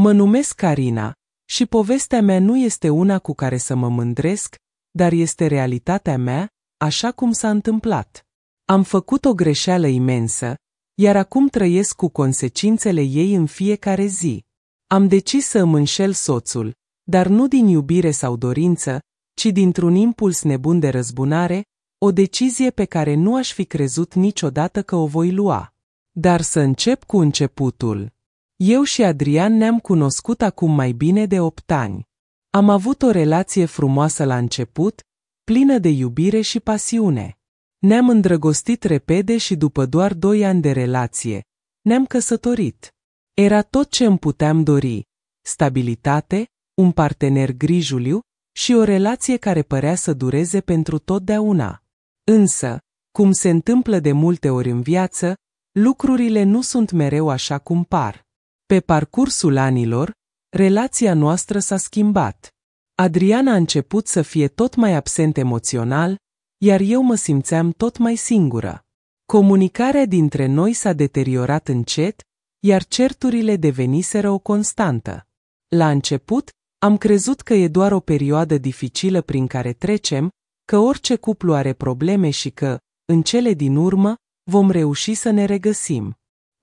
Mă numesc Carina și povestea mea nu este una cu care să mă mândresc, dar este realitatea mea, așa cum s-a întâmplat. Am făcut o greșeală imensă, iar acum trăiesc cu consecințele ei în fiecare zi. Am decis să îmi înșel soțul, dar nu din iubire sau dorință, ci dintr-un impuls nebun de răzbunare, o decizie pe care nu aș fi crezut niciodată că o voi lua. Dar să încep cu începutul. Eu și Adrian ne-am cunoscut acum mai bine de opt ani. Am avut o relație frumoasă la început, plină de iubire și pasiune. Ne-am îndrăgostit repede și după doar doi ani de relație, ne-am căsătorit. Era tot ce îmi puteam dori, stabilitate, un partener grijuliu și o relație care părea să dureze pentru totdeauna. Însă, cum se întâmplă de multe ori în viață, lucrurile nu sunt mereu așa cum par. Pe parcursul anilor, relația noastră s-a schimbat. Adriana a început să fie tot mai absent emoțional, iar eu mă simțeam tot mai singură. Comunicarea dintre noi s-a deteriorat încet, iar certurile deveniseră o constantă. La început, am crezut că e doar o perioadă dificilă prin care trecem, că orice cuplu are probleme și că, în cele din urmă, vom reuși să ne regăsim.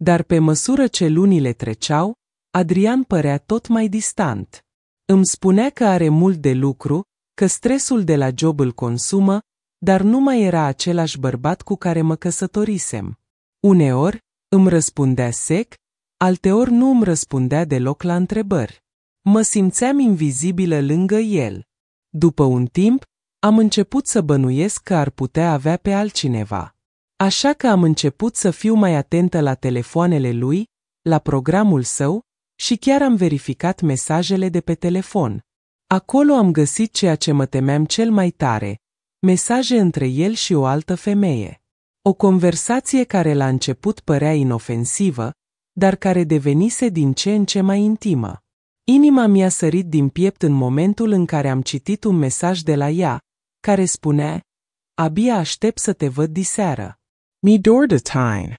Dar pe măsură ce lunile treceau, Adrian părea tot mai distant. Îmi spunea că are mult de lucru, că stresul de la job îl consumă, dar nu mai era același bărbat cu care mă căsătorisem. Uneori îmi răspundea sec, alteori nu îmi răspundea deloc la întrebări. Mă simțeam invizibilă lângă el. După un timp, am început să bănuiesc că ar putea avea pe altcineva. Așa că am început să fiu mai atentă la telefoanele lui, la programul său și chiar am verificat mesajele de pe telefon. Acolo am găsit ceea ce mă temeam cel mai tare, mesaje între el și o altă femeie. O conversație care la început părea inofensivă, dar care devenise din ce în ce mai intimă. Inima mi-a sărit din piept în momentul în care am citit un mesaj de la ea, care spunea, Abia aștept să te văd diseară de tine.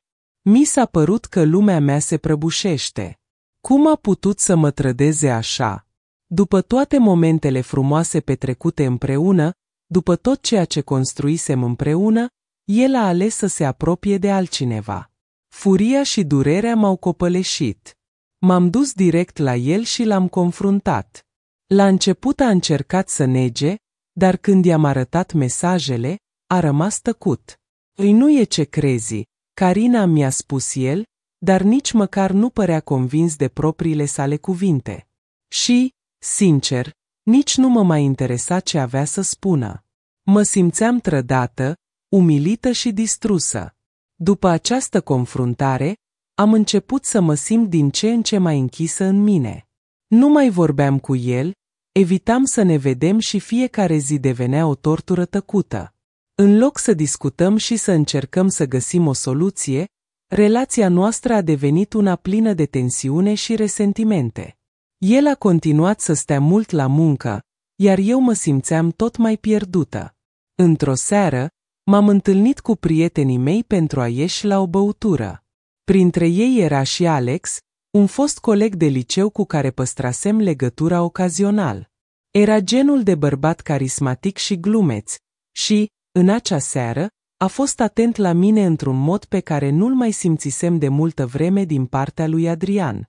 Mi s-a părut că lumea mea se prăbușește. Cum a putut să mă trădeze așa? După toate momentele frumoase petrecute împreună, după tot ceea ce construisem împreună, el a ales să se apropie de altcineva. Furia și durerea m-au copăleșit. M-am dus direct la el și l-am confruntat. La început a încercat să nege, dar când i-am arătat mesajele, a rămas tăcut. Îi nu e ce crezi, Carina mi-a spus el, dar nici măcar nu părea convins de propriile sale cuvinte. Și, sincer, nici nu mă mai interesa ce avea să spună. Mă simțeam trădată, umilită și distrusă. După această confruntare, am început să mă simt din ce în ce mai închisă în mine. Nu mai vorbeam cu el, evitam să ne vedem și fiecare zi devenea o tortură tăcută. În loc să discutăm și să încercăm să găsim o soluție, relația noastră a devenit una plină de tensiune și resentimente. El a continuat să stea mult la muncă, iar eu mă simțeam tot mai pierdută. Într-o seară, m-am întâlnit cu prietenii mei pentru a ieși la o băutură. Printre ei era și Alex, un fost coleg de liceu cu care păstrasem legătura ocazional. Era genul de bărbat carismatic și glumeț și, în acea seară, a fost atent la mine într-un mod pe care nu-l mai simțisem de multă vreme din partea lui Adrian.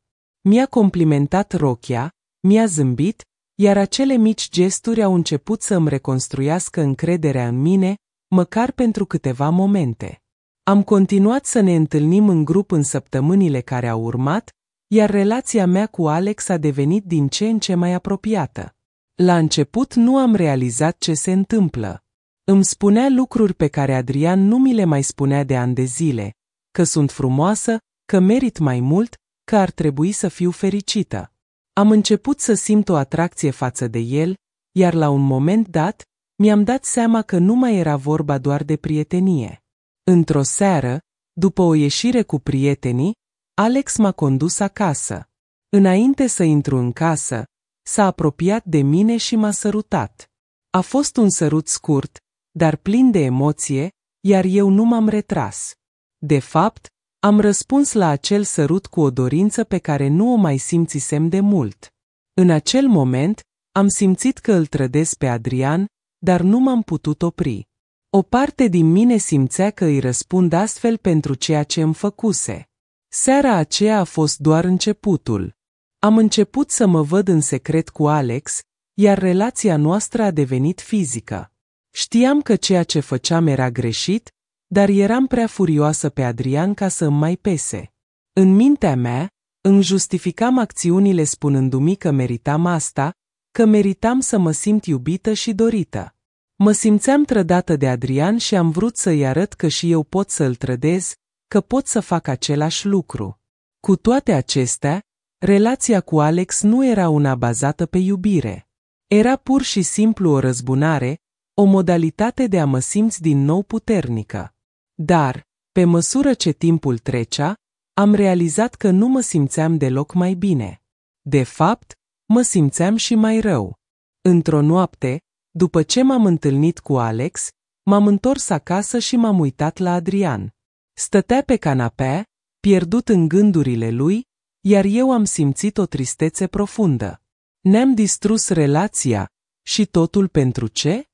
Mi-a complimentat rochia, mi-a zâmbit, iar acele mici gesturi au început să îmi reconstruiască încrederea în mine, măcar pentru câteva momente. Am continuat să ne întâlnim în grup în săptămânile care au urmat, iar relația mea cu Alex a devenit din ce în ce mai apropiată. La început nu am realizat ce se întâmplă. Îmi spunea lucruri pe care Adrian nu mi le mai spunea de ani de zile, că sunt frumoasă, că merit mai mult, că ar trebui să fiu fericită. Am început să simt o atracție față de el, iar la un moment dat, mi-am dat seama că nu mai era vorba doar de prietenie. Într-o seară, după o ieșire cu prietenii, Alex m-a condus acasă. Înainte să intru în casă, s-a apropiat de mine și m-a sărutat. A fost un sărut scurt, dar plin de emoție, iar eu nu m-am retras. De fapt, am răspuns la acel sărut cu o dorință pe care nu o mai simțisem de mult. În acel moment, am simțit că îl trădez pe Adrian, dar nu m-am putut opri. O parte din mine simțea că îi răspund astfel pentru ceea ce îmi făcuse. Seara aceea a fost doar începutul. Am început să mă văd în secret cu Alex, iar relația noastră a devenit fizică. Știam că ceea ce făceam era greșit, dar eram prea furioasă pe Adrian ca să îmi mai pese. În mintea mea, îmi justificam acțiunile spunându-mi că meritam asta, că meritam să mă simt iubită și dorită. Mă simțeam trădată de Adrian și am vrut să-i arăt că și eu pot să-l trădez, că pot să fac același lucru. Cu toate acestea, relația cu Alex nu era una bazată pe iubire. Era pur și simplu o răzbunare, o modalitate de a mă simți din nou puternică. Dar, pe măsură ce timpul trecea, am realizat că nu mă simțeam deloc mai bine. De fapt, mă simțeam și mai rău. Într-o noapte, după ce m-am întâlnit cu Alex, m-am întors acasă și m-am uitat la Adrian. Stătea pe canapea, pierdut în gândurile lui, iar eu am simțit o tristețe profundă. Ne-am distrus relația și totul pentru ce?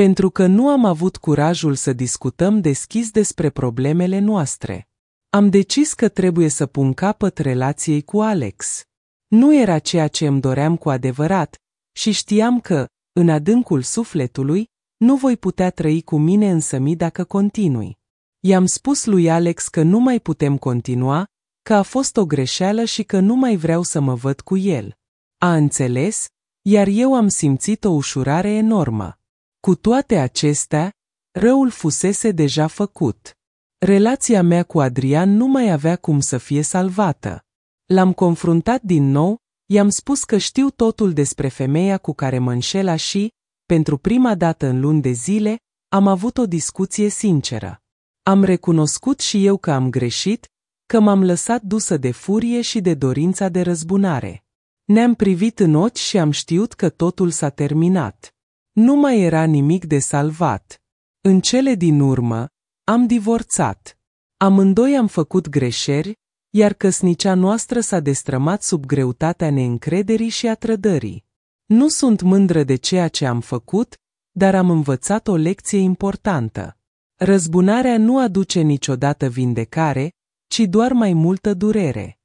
Pentru că nu am avut curajul să discutăm deschis despre problemele noastre. Am decis că trebuie să pun capăt relației cu Alex. Nu era ceea ce îmi doream cu adevărat și știam că, în adâncul sufletului, nu voi putea trăi cu mine mi dacă continui. I-am spus lui Alex că nu mai putem continua, că a fost o greșeală și că nu mai vreau să mă văd cu el. A înțeles, iar eu am simțit o ușurare enormă. Cu toate acestea, răul fusese deja făcut. Relația mea cu Adrian nu mai avea cum să fie salvată. L-am confruntat din nou, i-am spus că știu totul despre femeia cu care mă înșela și, pentru prima dată în luni de zile, am avut o discuție sinceră. Am recunoscut și eu că am greșit, că m-am lăsat dusă de furie și de dorința de răzbunare. Ne-am privit în ochi și am știut că totul s-a terminat. Nu mai era nimic de salvat. În cele din urmă, am divorțat. Amândoi am făcut greșeri, iar căsnicia noastră s-a destrămat sub greutatea neîncrederii și a trădării. Nu sunt mândră de ceea ce am făcut, dar am învățat o lecție importantă. Răzbunarea nu aduce niciodată vindecare, ci doar mai multă durere.